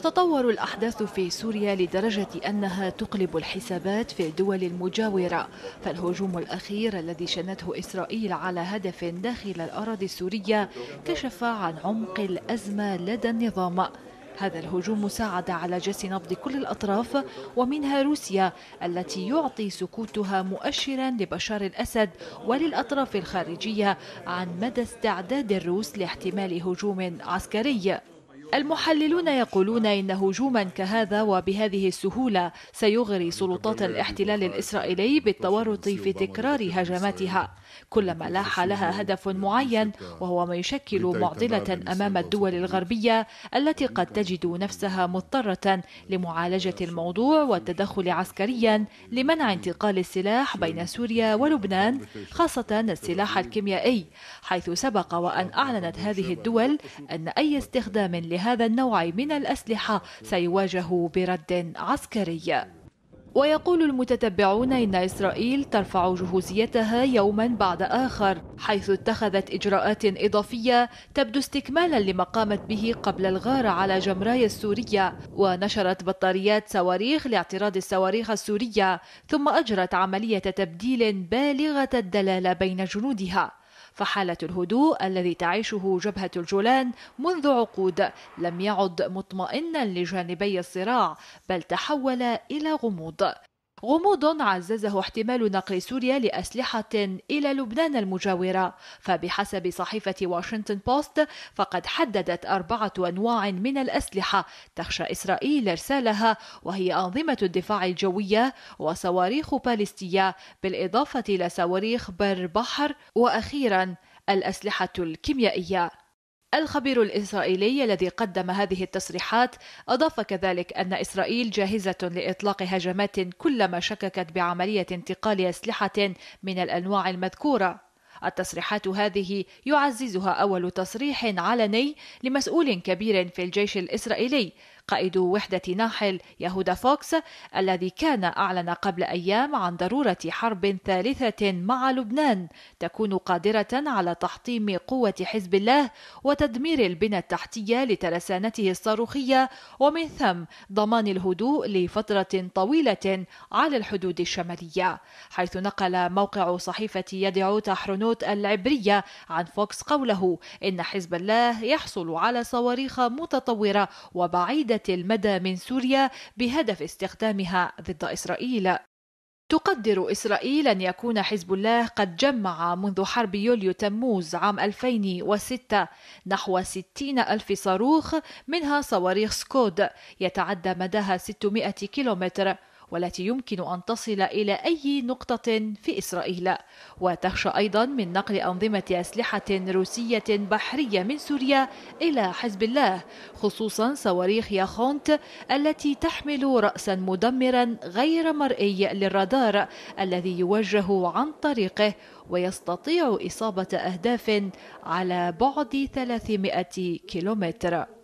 تتطور الأحداث في سوريا لدرجة أنها تقلب الحسابات في الدول المجاورة فالهجوم الأخير الذي شنته إسرائيل على هدف داخل الأراضي السورية كشف عن عمق الأزمة لدى النظام هذا الهجوم ساعد على جس نبض كل الأطراف ومنها روسيا التي يعطي سكوتها مؤشرا لبشار الأسد وللأطراف الخارجية عن مدى استعداد الروس لاحتمال هجوم عسكري المحللون يقولون إن هجوما كهذا وبهذه السهولة سيغري سلطات الاحتلال الإسرائيلي بالتورط في تكرار هجماتها كلما لاح لها هدف معين وهو ما يشكل معضلة أمام الدول الغربية التي قد تجد نفسها مضطرة لمعالجة الموضوع والتدخل عسكريا لمنع انتقال السلاح بين سوريا ولبنان خاصة السلاح الكيميائي حيث سبق وأن أعلنت هذه الدول أن أي استخدام لها لهذا النوع من الأسلحة سيواجه برد عسكري ويقول المتتبعون إن إسرائيل ترفع جهوزيتها يوما بعد آخر حيث اتخذت إجراءات إضافية تبدو استكمالا لما قامت به قبل الغارة على جمرايا السورية ونشرت بطاريات صواريخ لاعتراض الصواريخ السورية ثم أجرت عملية تبديل بالغة الدلالة بين جنودها فحالة الهدوء الذي تعيشه جبهة الجولان منذ عقود لم يعد مطمئنا لجانبي الصراع بل تحول إلى غموض غموض عززه احتمال نقل سوريا لأسلحة إلى لبنان المجاورة فبحسب صحيفة واشنطن بوست فقد حددت أربعة أنواع من الأسلحة تخشى إسرائيل إرسالها وهي أنظمة الدفاع الجوية وصواريخ باليستية بالإضافة إلى صواريخ بر بحر وأخيرا الأسلحة الكيميائية الخبير الإسرائيلي الذي قدم هذه التصريحات أضاف كذلك أن إسرائيل جاهزة لإطلاق هجمات كلما شككت بعملية انتقال أسلحة من الأنواع المذكورة التصريحات هذه يعززها أول تصريح علني لمسؤول كبير في الجيش الإسرائيلي قائد وحدة ناحل يهودا فوكس الذي كان أعلن قبل أيام عن ضرورة حرب ثالثة مع لبنان تكون قادرة على تحطيم قوة حزب الله وتدمير البنى التحتية لترسانته الصاروخية ومن ثم ضمان الهدوء لفترة طويلة على الحدود الشمالية حيث نقل موقع صحيفة يدعو تحرنوت العبرية عن فوكس قوله إن حزب الله يحصل على صواريخ متطورة وبعيدة المدى من سوريا بهدف استخدامها ضد إسرائيل تقدر إسرائيل أن يكون حزب الله قد جمع منذ حرب يوليو تموز عام 2006 نحو 60 ألف صاروخ منها صواريخ سكود يتعدى مداها 600 كيلومتر والتي يمكن أن تصل إلى أي نقطة في إسرائيل وتخشى أيضا من نقل أنظمة أسلحة روسية بحرية من سوريا إلى حزب الله خصوصا صواريخ ياخونت التي تحمل رأسا مدمرا غير مرئي للرادار الذي يوجه عن طريقه ويستطيع إصابة أهداف على بعد 300 كيلومتر